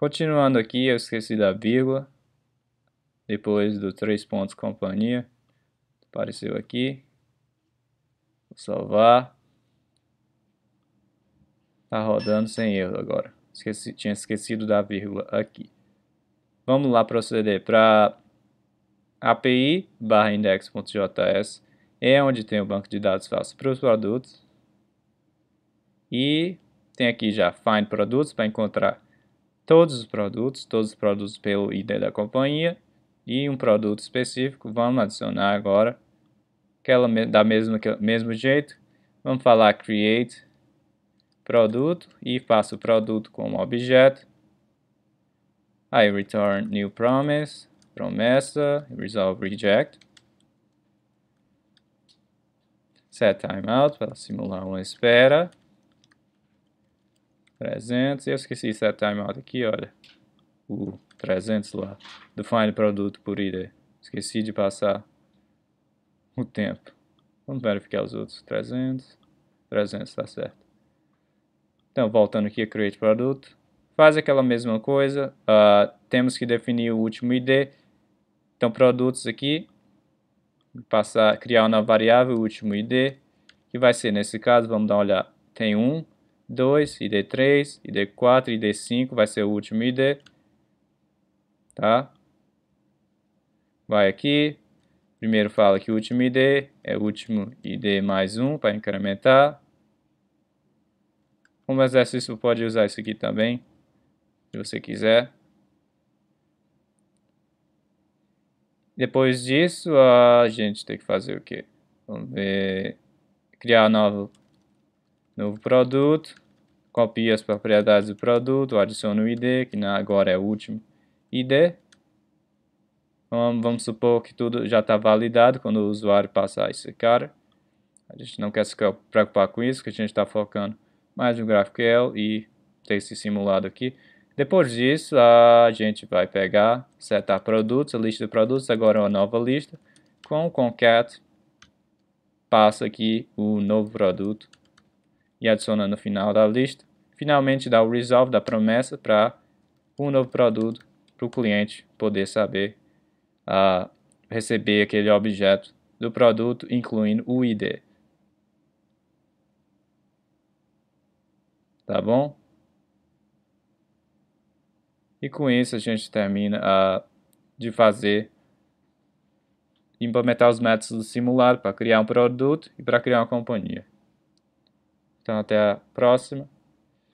Continuando aqui, eu esqueci da vírgula. Depois do três pontos companhia. Apareceu aqui. Vou salvar. Tá rodando sem erro agora. Esqueci, tinha esquecido da vírgula aqui. Vamos lá proceder para API barra index.js. É onde tem o banco de dados fácil para os produtos. E tem aqui já find produtos para encontrar todos os produtos, todos os produtos pelo ID da companhia e um produto específico. Vamos adicionar agora aquela da mesma mesmo jeito. Vamos falar create produto e faço o produto como objeto. Aí return new promise, promessa, resolve reject. Set timeout para simular uma espera. 300. Eu esqueci isso da timeout aqui, olha. O 300 lá. Define produto por ID. É. Esqueci de passar o tempo. Vamos verificar os outros. 300. 300, tá certo. Então, voltando aqui a create produto. Faz aquela mesma coisa. Uh, temos que definir o último ID. Então, produtos aqui. Passar, criar uma variável, último ID. Que vai ser, nesse caso, vamos dar uma olhada. Tem um 2, ID3, ID4, ID5 vai ser o último ID, tá? Vai aqui, primeiro fala que o último ID é o último ID mais 1 para incrementar. Como exercício, pode usar isso aqui também, se você quiser. Depois disso, a gente tem que fazer o quê? Vamos ver... Criar novo novo produto, copio as propriedades do produto, adiciono o ID, que agora é o último ID. Vamos supor que tudo já está validado quando o usuário passar esse cara. A gente não quer se preocupar com isso, que a gente está focando mais no GraphQL e ter esse simulado aqui. Depois disso, a gente vai pegar, setar produtos, a lista de produtos, agora é uma nova lista. Com o concat, passa aqui o novo produto e adiciona no final da lista. Finalmente dá o resolve da promessa para um novo produto para o cliente poder saber uh, receber aquele objeto do produto, incluindo o ID. Tá bom? E com isso a gente termina uh, de fazer implementar os métodos do simulado para criar um produto e para criar uma companhia. Então, até a próxima.